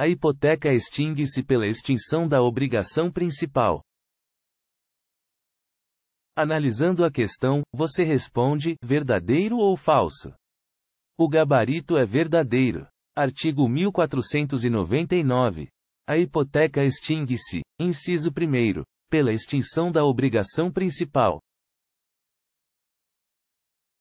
A hipoteca extingue-se pela extinção da obrigação principal. Analisando a questão, você responde: verdadeiro ou falso? O gabarito é verdadeiro. Artigo 1499. A hipoteca extingue-se, inciso 1, pela extinção da obrigação principal.